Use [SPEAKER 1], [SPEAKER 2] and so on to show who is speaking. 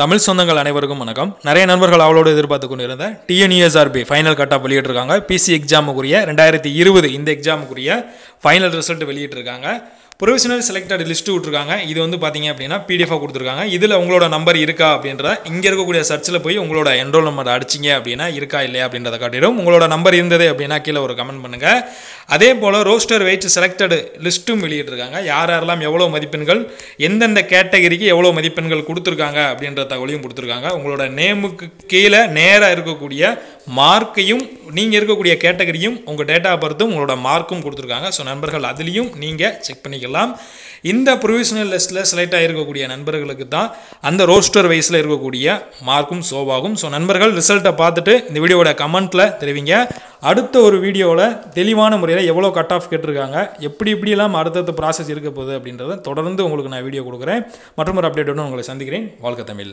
[SPEAKER 1] தமிழ் சொந்தங்கள் அனைவருக்கும் வணக்கம் நிறைய நண்பர்கள் அவளோடு எதிர்பார்த்து கொண்டு இருந்த டிஎன்யூஎஸ்ஆர்பி e ஃபைனல் கட்டாக வெளியிட்டிருக்காங்க பிசி எக்ஸாமுக்குரிய ரெண்டாயிரத்தி இருபது இந்த எக்ஸாமுக்குரிய ஃபைனல் ரிசல்ட் வெளியிட்டிருக்காங்க ப்ரொவிஷனல் செலக்டட் லிஸ்ட்டு விட்ருக்காங்க இது வந்து பார்த்தீங்க அப்படின்னா பிடிஎஃபாக கொடுத்துருக்காங்க இதில் உங்களோட நம்பர் இருக்கா அப்படின்றத இங்கே இருக்கக்கூடிய சர்ச்சில் போய் உங்களோட என்ரோல் நம்பர் அடிச்சிங்க அப்படின்னா இருக்கா இல்லையா அப்படின்றத காட்டிடும் உங்களோட நம்பர் இருந்தது அப்படின்னா கீழே ஒரு கமெண்ட் பண்ணுங்கள் அதே போல் ரோஸ்டர் வெயிட் செலக்டடு லிஸ்ட்டும் வெளியிட்டிருக்காங்க யார் யாரெல்லாம் எவ்வளோ மதிப்பெண்கள் எந்தெந்த கேட்டகரிக்கு எவ்வளோ மதிப்பெண்கள் கொடுத்துருக்காங்க அப்படின்ற தகவலையும் கொடுத்துருக்காங்க உங்களோட நேமுக்கு கீழே நேராக இருக்கக்கூடிய மார்க்கையும் நீங்கள் இருக்கக்கூடிய கேட்டகரியும் உங்கள் டேட்டா பர்த்தும் உங்களோட மார்க்கும் கொடுத்துருக்காங்க ஸோ நண்பர்கள் அதுலேயும் நீங்கள் செக் பண்ணிக்கலாம் பண்ணிக்கலாம் இந்த ப்ரொவிஷனல் லிஸ்ட்டில் செலக்ட் ஆகிருக்கக்கூடிய நண்பர்களுக்கு தான் அந்த ரோஸ்டர் வைஸில் இருக்கக்கூடிய மார்க்கும் சோவாகும் ஸோ நண்பர்கள் ரிசல்ட்டை பார்த்துட்டு இந்த வீடியோட கமெண்ட்டில் தெரிவிங்க அடுத்த ஒரு வீடியோவில் தெளிவான முறையில் எவ்வளோ கட் ஆஃப் கேட்டிருக்காங்க எப்படி இப்படிலாம் அடுத்தடுத்த ப்ராசஸ் இருக்க போகுது அப்படின்றத தொடர்ந்து உங்களுக்கு நான் வீடியோ கொடுக்குறேன் மற்றும் ஒரு ஒன்று உங்களை சந்திக்கிறேன் வாழ்க்கை தமிழ்